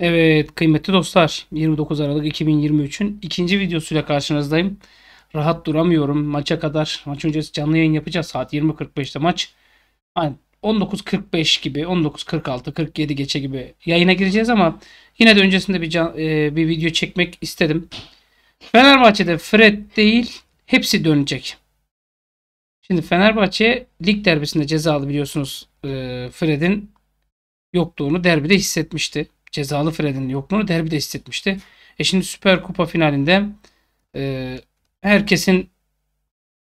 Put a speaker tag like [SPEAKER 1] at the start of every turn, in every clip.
[SPEAKER 1] Evet kıymetli dostlar 29 Aralık 2023'ün ikinci videosuyla karşınızdayım. Rahat duramıyorum maça kadar. Maç öncesi canlı yayın yapacağız saat 20.45'te maç. Yani 19.45 gibi 19.46 47 geçe gibi yayına gireceğiz ama yine de öncesinde bir, can, e, bir video çekmek istedim. Fenerbahçe'de Fred değil hepsi dönecek. Şimdi Fenerbahçe lig derbisinde cezalı biliyorsunuz e, Fred'in yokluğunu derbide hissetmişti cezalı Fred'in yokluğunu derbide hissetmişti. E şimdi Süper Kupa finalinde e, herkesin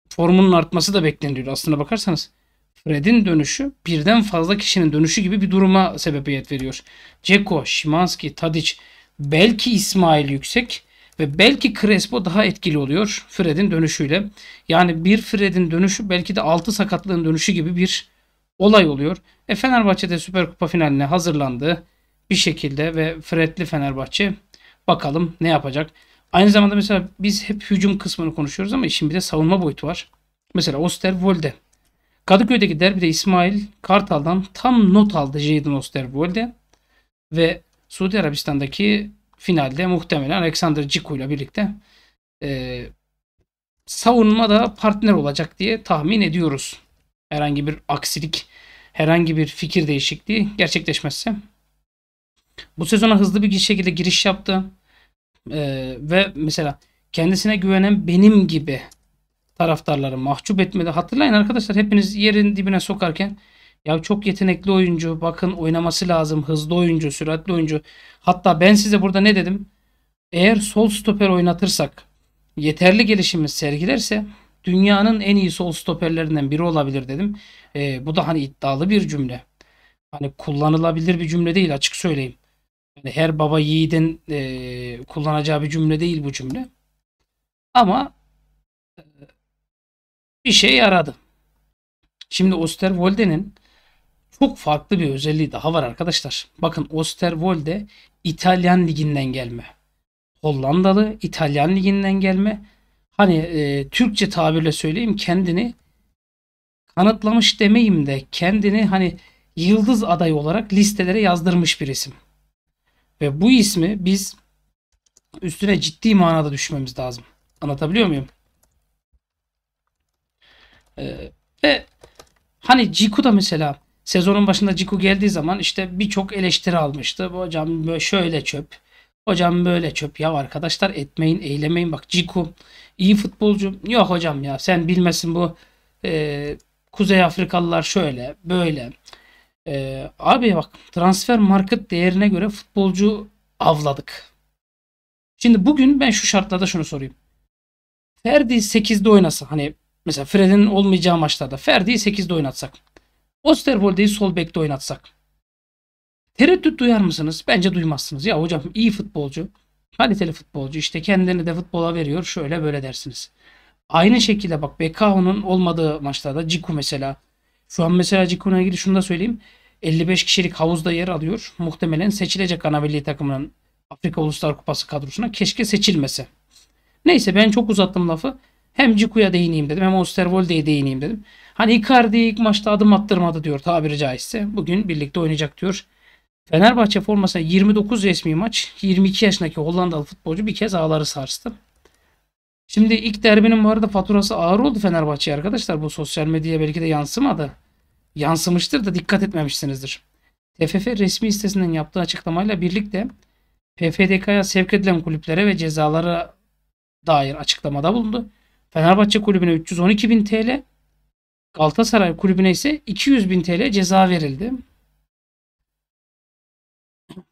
[SPEAKER 1] formunun artması da bekleniyor. Aslına bakarsanız Fred'in dönüşü birden fazla kişinin dönüşü gibi bir duruma sebebiyet veriyor. Ceko, Şimanski, Tadic, belki İsmail Yüksek ve belki Crespo daha etkili oluyor Fred'in dönüşüyle. Yani bir Fred'in dönüşü belki de 6 sakatlığın dönüşü gibi bir olay oluyor. E Fenerbahçe'de Süper Kupa finaline hazırlandı bir şekilde ve Fred'li Fenerbahçe bakalım ne yapacak. Aynı zamanda mesela biz hep hücum kısmını konuşuyoruz ama işin bir de savunma boyutu var. Mesela Osterwolde. Kadıköy'deki derbide İsmail Kartal'dan tam not aldı Jadon Osterwolde. Ve Suudi Arabistan'daki finalde muhtemelen Alexander Ciku ile birlikte e, savunma da partner olacak diye tahmin ediyoruz. Herhangi bir aksilik, herhangi bir fikir değişikliği gerçekleşmezse bu sezona hızlı bir şekilde giriş yaptı. Ee, ve mesela kendisine güvenen benim gibi taraftarları mahcup etmedi. Hatırlayın arkadaşlar hepiniz yerin dibine sokarken ya çok yetenekli oyuncu bakın oynaması lazım hızlı oyuncu süratli oyuncu. Hatta ben size burada ne dedim? Eğer sol stoper oynatırsak yeterli gelişimi sergilerse dünyanın en iyi sol stoperlerinden biri olabilir dedim. Ee, bu da hani iddialı bir cümle. Hani kullanılabilir bir cümle değil açık söyleyeyim. Yani her baba yiğidin e, kullanacağı bir cümle değil bu cümle. Ama e, bir şey yaradı. Şimdi Osterwolde'nin çok farklı bir özelliği daha var arkadaşlar. Bakın Osterwolde İtalyan liginden gelme. Hollandalı İtalyan liginden gelme. Hani e, Türkçe tabirle söyleyeyim kendini kanıtlamış demeyim de kendini hani yıldız aday olarak listelere yazdırmış bir isim. Ve bu ismi biz üstüne ciddi manada düşmemiz lazım. Anlatabiliyor muyum? Ee, ve hani Ciku da mesela sezonun başında Ciku geldiği zaman işte birçok eleştiri almıştı. Hocam böyle şöyle çöp. Hocam böyle çöp. Ya arkadaşlar etmeyin, eylemeyin. Bak Ciku iyi futbolcu. Yok hocam ya sen bilmesin bu e, Kuzey Afrikalılar şöyle, böyle. Ee, abi bak transfer market değerine göre futbolcu avladık. Şimdi bugün ben şu şartlarda şunu sorayım. Ferdi 8'de oynasa hani mesela Fred'in olmayacağı maçlarda Ferdi'yi 8'de oynatsak. Osterwolde'yi sol bekte oynatsak. Tereddüt duyar mısınız? Bence duymazsınız. Ya hocam iyi futbolcu, kaliteli futbolcu işte kendini de futbola veriyor şöyle böyle dersiniz. Aynı şekilde bak Bekao'nun olmadığı maçlarda Ciku mesela. Şu an mesela Ciku'na ilgili şunu da söyleyeyim. 55 kişilik havuzda yer alıyor. Muhtemelen seçilecek Anavelli takımının Afrika Uluslar Kupası kadrosuna keşke seçilmese. Neyse ben çok uzattım lafı. Hem Ciku'ya değineyim dedim hem Osterwolde'ye değineyim dedim. Hani Icardi ilk maçta adım attırmadı diyor tabiri caizse. Bugün birlikte oynayacak diyor. Fenerbahçe formasına 29 resmi maç 22 yaşındaki Hollandalı futbolcu bir kez ağları sarstı. Şimdi ilk derbinin bu arada faturası ağır oldu Fenerbahçe arkadaşlar. Bu sosyal medyaya belki de yansımadı yansımıştır da dikkat etmemişsinizdir. TFF resmi sitesinden yaptığı açıklamayla birlikte PFDK'ya sevk edilen kulüplere ve cezalara dair açıklamada bulundu. Fenerbahçe kulübüne 312 bin TL, Galatasaray kulübüne ise 200 bin TL ceza verildi.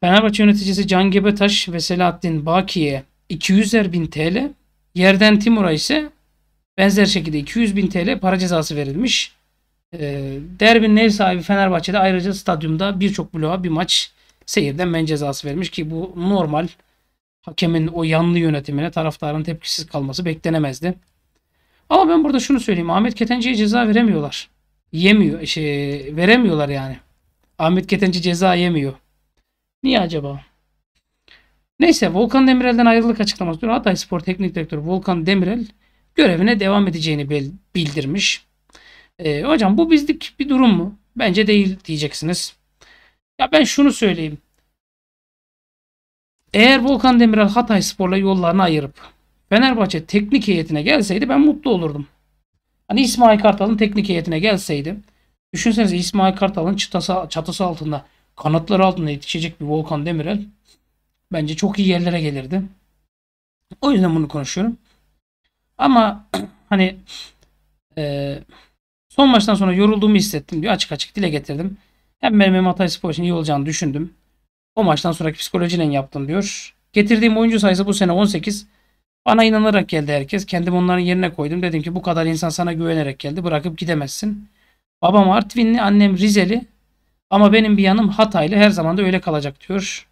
[SPEAKER 1] Fenerbahçe yöneticisi Can Gebetaş ve Selahattin Baki'ye 200'er bin TL, Yerden Timur'a ise benzer şekilde 200 bin TL para cezası verilmiş. Derbin ee, derbinin ev sahibi Fenerbahçe'de ayrıca stadyumda birçok bloğa bir maç seyirden men cezası vermiş ki bu normal hakemin o yanlı yönetimine taraftarın tepkisiz kalması beklenemezdi. Ama ben burada şunu söyleyeyim. Ahmet Ketenci'ye ceza veremiyorlar. Yemiyor. E, şey, veremiyorlar yani. Ahmet Ketenci ceza yemiyor. Niye acaba? Neyse Volkan Demirel'den ayrılık açıklaması Hatay Spor Teknik Direktörü Volkan Demirel görevine devam edeceğini bildirmiş. E, hocam bu bizlik bir durum mu? Bence değil diyeceksiniz. Ya ben şunu söyleyeyim. Eğer Volkan Demirel Hatay Spor'la yollarını ayırıp Fenerbahçe teknik heyetine gelseydi ben mutlu olurdum. Hani İsmail Kartal'ın teknik heyetine gelseydi. Düşünsenize İsmail Kartal'ın çıtası, çatısı altında, kanatları altında yetişecek bir Volkan Demirel. Bence çok iyi yerlere gelirdi. O yüzden bunu konuşuyorum. Ama hani e, Son maçtan sonra yorulduğumu hissettim diyor. Açık açık dile getirdim. Hem benim hem Hatay Spor için iyi olacağını düşündüm. O maçtan sonraki psikolojiyle yaptım diyor. Getirdiğim oyuncu sayısı bu sene 18. Bana inanarak geldi herkes. Kendim onların yerine koydum. Dedim ki bu kadar insan sana güvenerek geldi. Bırakıp gidemezsin. Babam Artvinli, annem Rizeli. Ama benim bir yanım Hataylı. Her zaman da öyle kalacak diyor.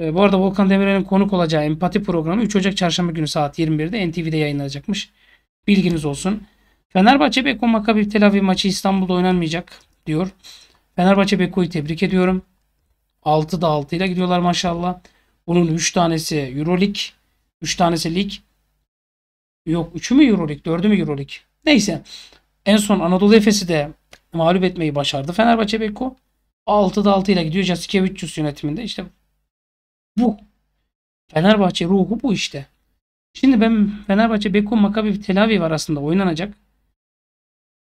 [SPEAKER 1] E, bu arada Volkan Demirel'in konuk olacağı empati programı 3 Ocak çarşamba günü saat 21'de NTV'de yayınlanacakmış. Bilginiz olsun. Fenerbahçe Beko Makabi Tel Aviv maçı İstanbul'da oynanmayacak diyor. Fenerbahçe Beko'yu tebrik ediyorum. 6'da 6 ile gidiyorlar maşallah. Bunun 3 tanesi Euroleague. 3 tanesi lig. Yok 3'ü mü Euroleague? 4'ü mü Euroleague? Neyse. En son Anadolu Efes'i de mağlup etmeyi başardı Fenerbahçe Beko. 6'da 6 ile gidiyor Jasikevicius yönetiminde. İşte bu. Fenerbahçe ruhu bu işte. Şimdi ben Fenerbahçe Beko Makabi Tel Aviv arasında oynanacak.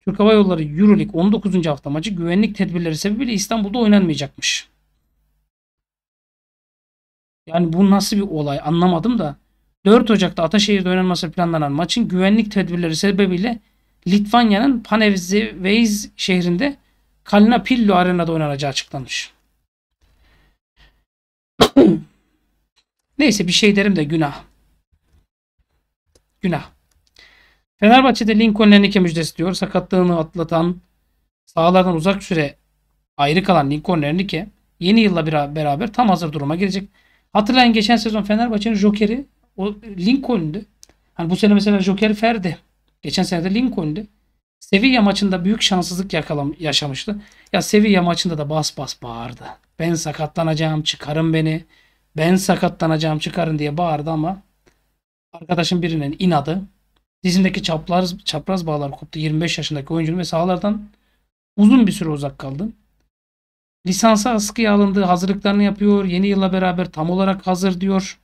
[SPEAKER 1] Türk Hava Yolları Euroleague 19. hafta maçı güvenlik tedbirleri sebebiyle İstanbul'da oynanmayacakmış. Yani bu nasıl bir olay anlamadım da 4 Ocak'ta Ataşehir'de oynanması planlanan maçın güvenlik tedbirleri sebebiyle Litvanya'nın Panevėžys şehrinde Kalina Pillo Arena'da oynanacağı açıklanmış. Neyse bir şey derim de günah. Günah. Fenerbahçe'de Lincoln Lenike müjdesi diyor. Sakatlığını atlatan, sahalardan uzak süre ayrı kalan Lincoln Lenike yeni yılla beraber tam hazır duruma gelecek. Hatırlayın geçen sezon Fenerbahçe'nin Joker'i o Lincoln'dü. Hani bu sene mesela Joker Ferdi. Geçen sene de Lincoln'dü. Sevilla maçında büyük şanssızlık yakalam yaşamıştı. Ya Sevilla maçında da bas bas bağırdı. Ben sakatlanacağım çıkarın beni. Ben sakatlanacağım çıkarın diye bağırdı ama arkadaşın birinin inadı Dizindeki çapraz, çapraz bağlar koptu. 25 yaşındaki oyuncunun ve sahalardan uzun bir süre uzak kaldı. Lisansa askıya alındı. Hazırlıklarını yapıyor. Yeni yılla beraber tam olarak hazır diyor.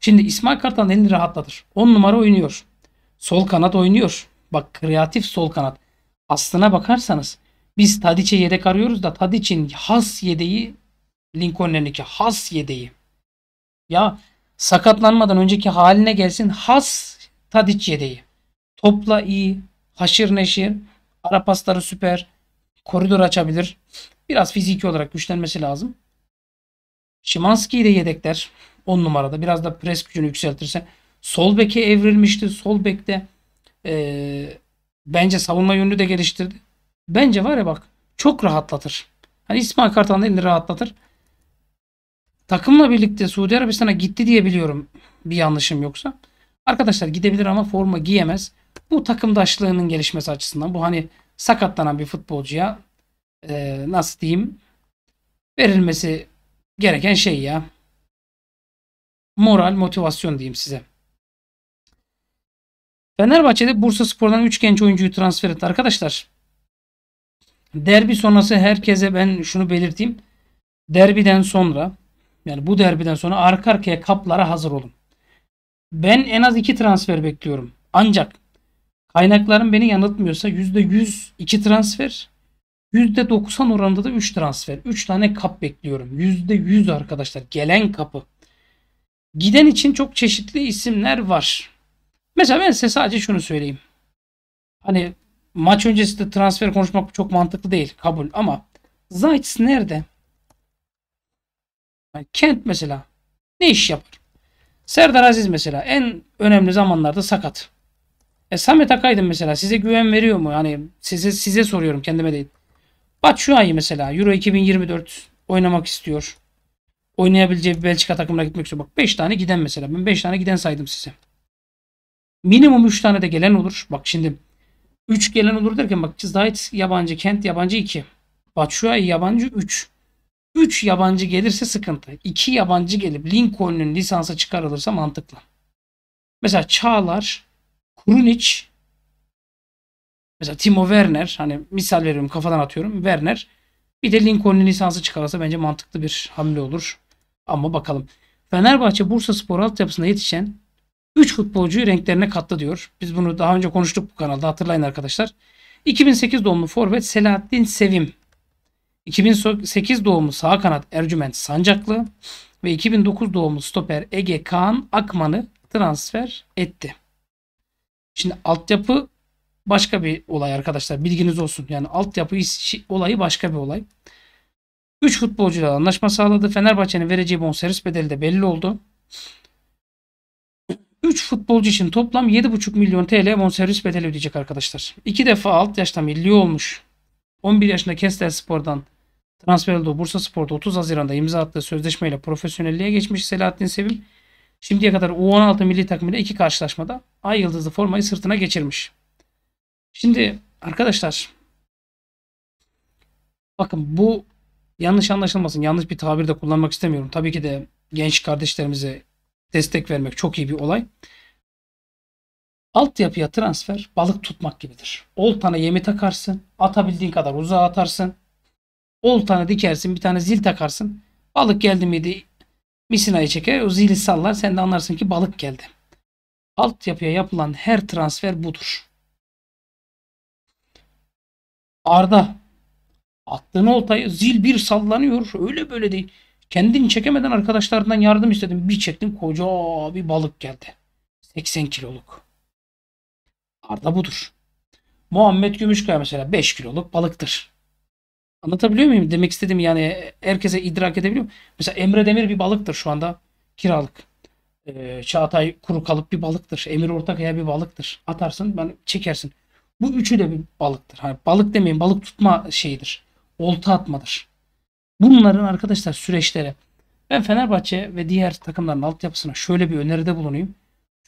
[SPEAKER 1] Şimdi İsmail Kartal elini rahatlatır. 10 numara oynuyor. Sol kanat oynuyor. Bak kreatif sol kanat. Aslına bakarsanız biz Tadiç'e yedek arıyoruz da Tadiç'in has yedeği Lincoln'lerinki has yedeği. Ya sakatlanmadan önceki haline gelsin has Tadiç yedeği. Topla iyi, haşır neşir, ara pasları süper, koridor açabilir. Biraz fiziki olarak güçlenmesi lazım. Şimanski'yi de yedekler 10 numarada. Biraz da pres gücünü yükseltirse. Sol beke evrilmişti. Sol bekte e, bence savunma yönünü de geliştirdi. Bence var ya bak çok rahatlatır. Hani İsmail Kartal'ın elini rahatlatır takımla birlikte Suudi Arabistan'a gitti diye biliyorum. Bir yanlışım yoksa. Arkadaşlar gidebilir ama forma giyemez. Bu takımdaşlığının gelişmesi açısından bu hani sakatlanan bir futbolcuya e, nasıl diyeyim verilmesi gereken şey ya. Moral, motivasyon diyeyim size. Fenerbahçe'de Bursa Spor'dan 3 genç oyuncuyu transfer etti arkadaşlar. Derbi sonrası herkese ben şunu belirteyim. Derbiden sonra yani bu derbiden sonra arka arkaya kaplara hazır olun. Ben en az iki transfer bekliyorum. Ancak kaynaklarım beni yanıltmıyorsa %100 2 transfer %90 oranında da 3 transfer. 3 tane kap bekliyorum. %100 arkadaşlar. Gelen kapı. Giden için çok çeşitli isimler var. Mesela ben size sadece şunu söyleyeyim. Hani maç öncesi de transfer konuşmak çok mantıklı değil. Kabul ama Zayt's nerede? Yani Kent mesela ne iş yapar? Serdar Aziz mesela en önemli zamanlarda sakat. E Samet Akaydın mesela size güven veriyor mu? Yani size size soruyorum kendime değil. Batshuayi mesela Euro 2024 oynamak istiyor. Oynayabileceği bir Belçika takımına gitmek istiyor. Bak 5 tane giden mesela. Ben 5 tane giden saydım size. Minimum 3 tane de gelen olur. Bak şimdi 3 gelen olur derken bak Zayt yabancı, Kent yabancı 2. Batshuayi yabancı 3. 3 yabancı gelirse sıkıntı. 2 yabancı gelip Lincoln'un lisansa çıkarılırsa mantıklı. Mesela Çağlar, Kurunic, mesela Timo Werner hani misal veriyorum kafadan atıyorum Werner bir de Lincoln'un lisansı çıkarılsa bence mantıklı bir hamle olur. Ama bakalım. Fenerbahçe Bursa Spor altyapısında yetişen 3 futbolcuyu renklerine kattı diyor. Biz bunu daha önce konuştuk bu kanalda hatırlayın arkadaşlar. 2008 doğumlu forvet Selahattin Sevim 2008 doğumlu sağ kanat Ercüment Sancaklı ve 2009 doğumlu stoper Ege Kaan Akman'ı transfer etti. Şimdi altyapı başka bir olay arkadaşlar. Bilginiz olsun. Yani altyapı işi, olayı başka bir olay. 3 futbolcuyla anlaşma sağladı. Fenerbahçe'nin vereceği bonservis bedeli de belli oldu. 3 futbolcu için toplam 7,5 milyon TL bonservis bedeli ödeyecek arkadaşlar. 2 defa alt yaşta milli olmuş. 11 yaşında Kestel Spor'dan Transferdo Bursa Spor'da 30 Haziran'da imza attığı sözleşmeyle profesyonelliğe geçmiş Selahattin Sevim. Şimdiye kadar U16 milli takımıyla iki karşılaşmada Ay Yıldızlı formayı sırtına geçirmiş. Şimdi arkadaşlar bakın bu yanlış anlaşılmasın. Yanlış bir tabir de kullanmak istemiyorum. Tabii ki de genç kardeşlerimize destek vermek çok iyi bir olay. Altyapıya transfer balık tutmak gibidir. Oltana yemi takarsın, atabildiğin kadar uzağa atarsın. 10 tane dikersin bir tane zil takarsın. Balık geldi miydi misinayı çeker o zili sallar sen de anlarsın ki balık geldi. Altyapıya yapılan her transfer budur. Arda attığın oltayı zil bir sallanıyor öyle böyle değil. Kendini çekemeden arkadaşlarından yardım istedim. Bir çektim koca bir balık geldi. 80 kiloluk. Arda budur. Muhammed Gümüşkaya mesela 5 kiloluk balıktır. Anlatabiliyor muyum? Demek istediğim yani herkese idrak edebiliyor muyum? Mesela Emre Demir bir balıktır şu anda kiralık. Ee, Çağatay kuru kalıp bir balıktır. Emir Ortakaya bir balıktır. Atarsın ben çekersin. Bu üçü de bir balıktır. Hani balık demeyin balık tutma şeyidir. Olta atmadır. Bunların arkadaşlar süreçleri. Ben Fenerbahçe ve diğer takımların altyapısına şöyle bir öneride bulunayım.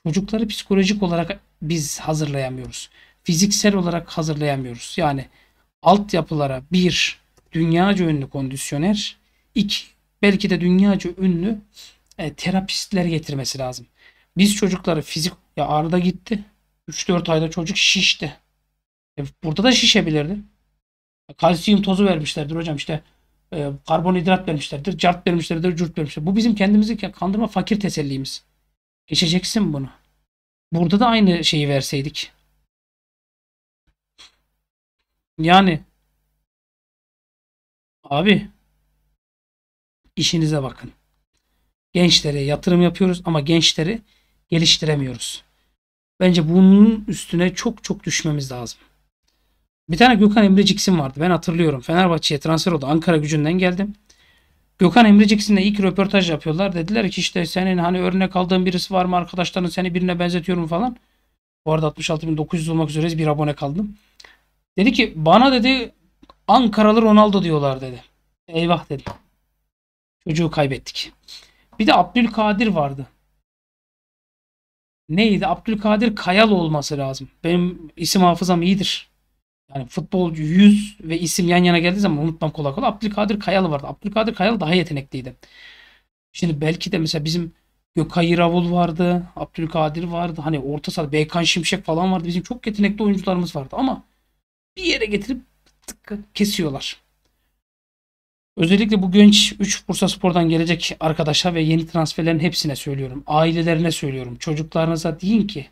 [SPEAKER 1] Çocukları psikolojik olarak biz hazırlayamıyoruz. Fiziksel olarak hazırlayamıyoruz. Yani altyapılara bir dünyaca ünlü kondisyoner, iki belki de dünyaca ünlü e, terapistler getirmesi lazım. Biz çocukları fizik ya Arda gitti. 3-4 ayda çocuk şişti. E, burada da şişebilirdi. Kalsiyum tozu vermişlerdir hocam işte e, karbonhidrat vermişlerdir, cart vermişlerdir, cürt vermişler Bu bizim kendimizi kandırma fakir tesellimiz. Geçeceksin bunu. Burada da aynı şeyi verseydik. Yani Abi işinize bakın. Gençlere yatırım yapıyoruz ama gençleri geliştiremiyoruz. Bence bunun üstüne çok çok düşmemiz lazım. Bir tane Gökhan Emre Ciksin vardı. Ben hatırlıyorum. Fenerbahçe'ye transfer oldu. Ankara gücünden geldim. Gökhan Emre Ciksin'le ilk röportaj yapıyorlar. Dediler ki işte senin hani örnek aldığın birisi var mı? Arkadaşların seni birine benzetiyorum falan. Bu arada 66.900 olmak üzere bir abone kaldım. Dedi ki bana dedi Ankaralı Ronaldo diyorlar dedi. Eyvah dedim. Çocuğu kaybettik. Bir de Abdülkadir vardı. Neydi? Abdülkadir Kayal olması lazım. Benim isim hafızam iyidir. Yani futbol yüz ve isim yan yana geldiği zaman unutmam kolay kolay. Abdülkadir Kayal vardı. Abdülkadir Kayal daha yetenekliydi. Şimdi belki de mesela bizim Gökay Ravul vardı. Abdülkadir vardı. Hani orta saha Beykan Şimşek falan vardı. Bizim çok yetenekli oyuncularımız vardı ama bir yere getirip kesiyorlar. Özellikle bu genç 3 Bursa Spor'dan gelecek arkadaşa ve yeni transferlerin hepsine söylüyorum. Ailelerine söylüyorum. Çocuklarınıza deyin ki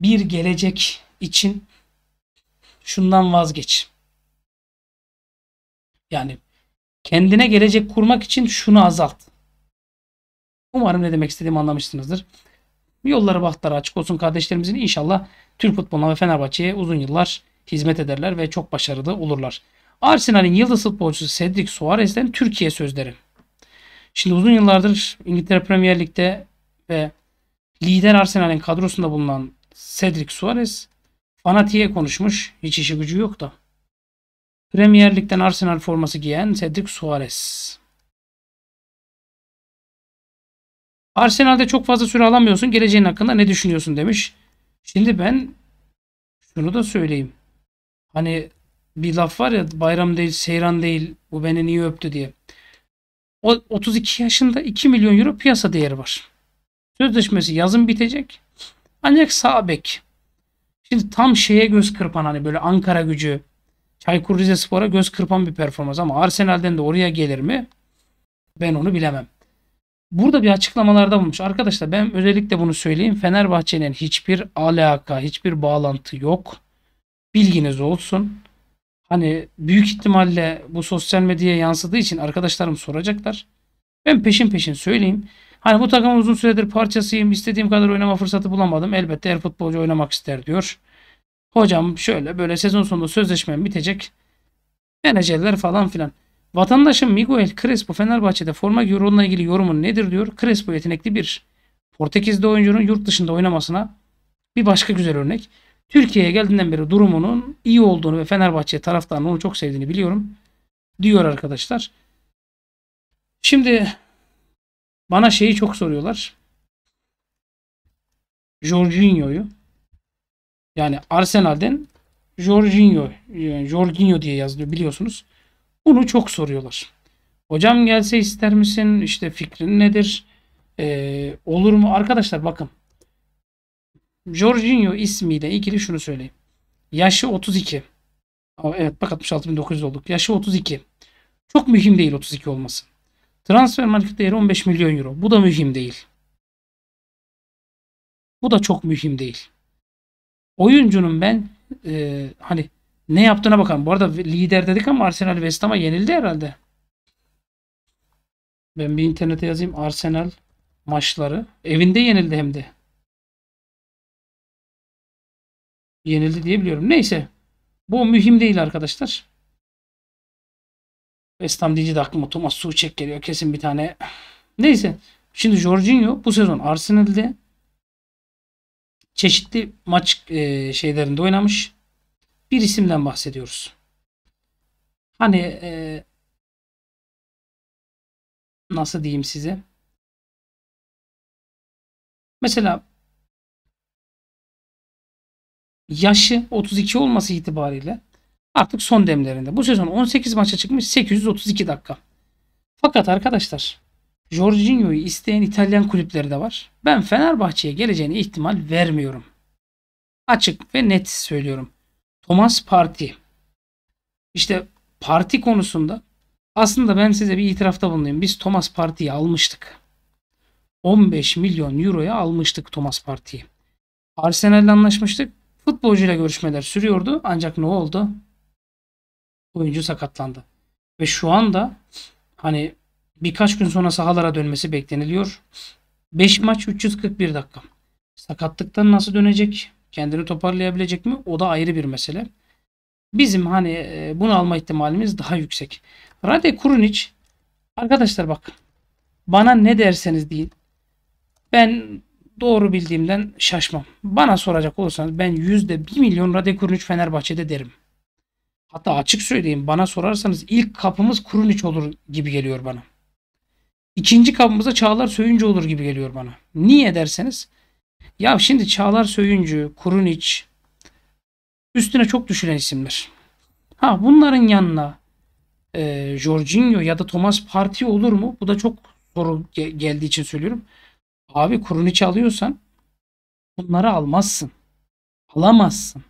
[SPEAKER 1] bir gelecek için şundan vazgeç. Yani kendine gelecek kurmak için şunu azalt. Umarım ne demek istediğimi anlamışsınızdır. Yolları bahtları açık olsun kardeşlerimizin. İnşallah Türk futboluna ve Fenerbahçe'ye uzun yıllar hizmet ederler ve çok başarılı olurlar. Arsenal'in yıldız futbolcusu Cedric Suarez'den Türkiye sözleri. Şimdi uzun yıllardır İngiltere Premier Lig'de ve lider Arsenal'in kadrosunda bulunan Cedric Suarez fanatiğe konuşmuş. Hiç işi gücü yok da. Premier Lig'den Arsenal forması giyen Cedric Suarez. Arsenal'de çok fazla süre alamıyorsun. Geleceğin hakkında ne düşünüyorsun demiş. Şimdi ben şunu da söyleyeyim. Hani bir laf var ya bayram değil seyran değil bu beni niye öptü diye. O 32 yaşında 2 milyon euro piyasa değeri var. Sözleşmesi yazın bitecek. Ancak sağ bek. Şimdi tam şeye göz kırpan hani böyle Ankara gücü Çaykur Rizespor'a göz kırpan bir performans ama Arsenal'den de oraya gelir mi? Ben onu bilemem. Burada bir açıklamalarda bulmuş. Arkadaşlar ben özellikle bunu söyleyeyim. Fenerbahçe'nin hiçbir alaka, hiçbir bağlantı yok. Bilginiz olsun. Hani büyük ihtimalle bu sosyal medyaya yansıdığı için arkadaşlarım soracaklar. Ben peşin peşin söyleyeyim. Hani bu takımın uzun süredir parçasıyım. İstediğim kadar oynama fırsatı bulamadım. Elbette her futbolcu oynamak ister diyor. Hocam şöyle böyle sezon sonunda sözleşmem bitecek. Menajerler falan filan. Vatandaşım Miguel Crespo Fenerbahçe'de forma yorumuna ilgili yorumun nedir diyor. Crespo yetenekli bir Portekizli oyuncunun yurt dışında oynamasına bir başka güzel örnek. Türkiye'ye geldiğinden beri durumunun iyi olduğunu ve Fenerbahçe taraftarının onu çok sevdiğini biliyorum. Diyor arkadaşlar. Şimdi bana şeyi çok soruyorlar. Jorginho'yu. Yani Arsenal'den Jorginho, yani Jorginho diye yazılıyor biliyorsunuz. Bunu çok soruyorlar. Hocam gelse ister misin? İşte fikrin nedir? Ee, olur mu? Arkadaşlar bakın. Jorginho ismiyle ilgili şunu söyleyeyim. Yaşı 32. Evet bak 66.900 olduk. Yaşı 32. Çok mühim değil 32 olması. Transfer market değeri 15 milyon euro. Bu da mühim değil. Bu da çok mühim değil. Oyuncunun ben e, hani ne yaptığına bakalım. Bu arada lider dedik ama Arsenal West Ham'a yenildi herhalde. Ben bir internete yazayım. Arsenal maçları. Evinde yenildi hem de. yenildi diye biliyorum. Neyse. Bu mühim değil arkadaşlar. West Ham deyince de aklıma Thomas Suchek geliyor. Kesin bir tane. Neyse. Şimdi Jorginho bu sezon Arsenal'de çeşitli maç e, şeylerinde oynamış. Bir isimden bahsediyoruz. Hani e, nasıl diyeyim size? Mesela yaşı 32 olması itibariyle artık son demlerinde. Bu sezon 18 maça çıkmış 832 dakika. Fakat arkadaşlar Jorginho'yu isteyen İtalyan kulüpleri de var. Ben Fenerbahçe'ye geleceğini ihtimal vermiyorum. Açık ve net söylüyorum. Thomas Parti. İşte parti konusunda aslında ben size bir itirafta bulunayım. Biz Thomas Parti'yi almıştık. 15 milyon euroya almıştık Thomas Parti'yi. Arsenal'le anlaşmıştık. Futbolcuyla görüşmeler sürüyordu ancak ne oldu? Oyuncu sakatlandı. Ve şu anda hani birkaç gün sonra sahalara dönmesi bekleniliyor. 5 maç 341 dakika. Sakatlıktan nasıl dönecek? Kendini toparlayabilecek mi? O da ayrı bir mesele. Bizim hani e, bunu alma ihtimalimiz daha yüksek. Rade Kurunic arkadaşlar bak bana ne derseniz deyin. Ben doğru bildiğimden şaşmam. Bana soracak olursanız ben yüzde bir milyon Rade Kurunic Fenerbahçe'de derim. Hatta açık söyleyeyim bana sorarsanız ilk kapımız Kurunç olur gibi geliyor bana. İkinci kapımıza Çağlar Söyüncü olur gibi geliyor bana. Niye derseniz ya şimdi Çağlar Söyüncü, Kurunç üstüne çok düşülen isimler. Ha bunların yanına e, Jorginho ya da Thomas Parti olur mu? Bu da çok soru ge- geldiği için söylüyorum. Abi kurun Krunic alıyorsan bunları almazsın. Alamazsın.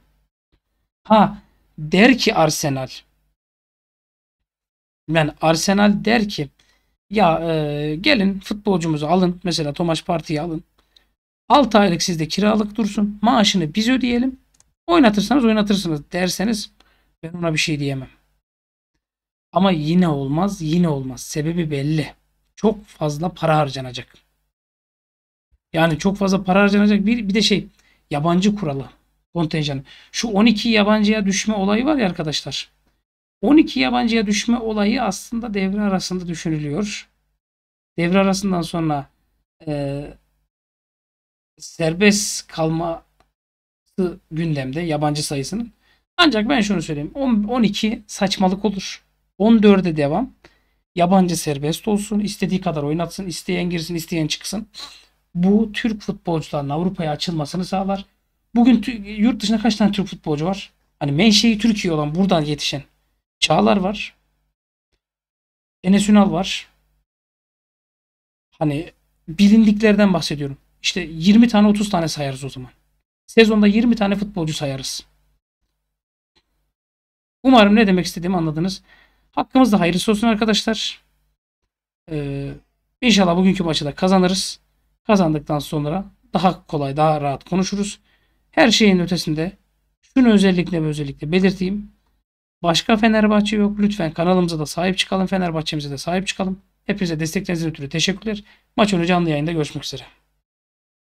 [SPEAKER 1] Ha der ki Arsenal. Yani Arsenal der ki ya e, gelin futbolcumuzu alın. Mesela Tomaş Parti'yi alın. 6 aylık sizde kiralık dursun. Maaşını biz ödeyelim. Oynatırsanız oynatırsınız derseniz ben ona bir şey diyemem. Ama yine olmaz, yine olmaz. Sebebi belli. Çok fazla para harcanacak. Yani çok fazla para harcanacak bir bir de şey yabancı kuralı kontenjanı. Şu 12 yabancıya düşme olayı var ya arkadaşlar. 12 yabancıya düşme olayı aslında devre arasında düşünülüyor. Devre arasından sonra e, serbest kalması gündemde yabancı sayısının. Ancak ben şunu söyleyeyim. 12 saçmalık olur. 14'e devam. Yabancı serbest olsun. istediği kadar oynatsın. isteyen girsin. isteyen çıksın. Bu Türk futbolcuların Avrupa'ya açılmasını sağlar. Bugün yurt dışında kaç tane Türk futbolcu var? Hani menşei Türkiye olan buradan yetişen Çağlar var. Enes Ünal var. Hani bilindiklerden bahsediyorum. İşte 20 tane 30 tane sayarız o zaman. Sezonda 20 tane futbolcu sayarız. Umarım ne demek istediğimi anladınız. Hakkımızda hayırlısı olsun arkadaşlar. Ee, inşallah bugünkü maçı da kazanırız. Kazandıktan sonra daha kolay, daha rahat konuşuruz. Her şeyin ötesinde şunu özellikle ve özellikle belirteyim. Başka Fenerbahçe yok. Lütfen kanalımıza da sahip çıkalım. Fenerbahçemize de sahip çıkalım. Hepinize desteklerinizin ötürü teşekkürler. Maç önü canlı yayında görüşmek üzere.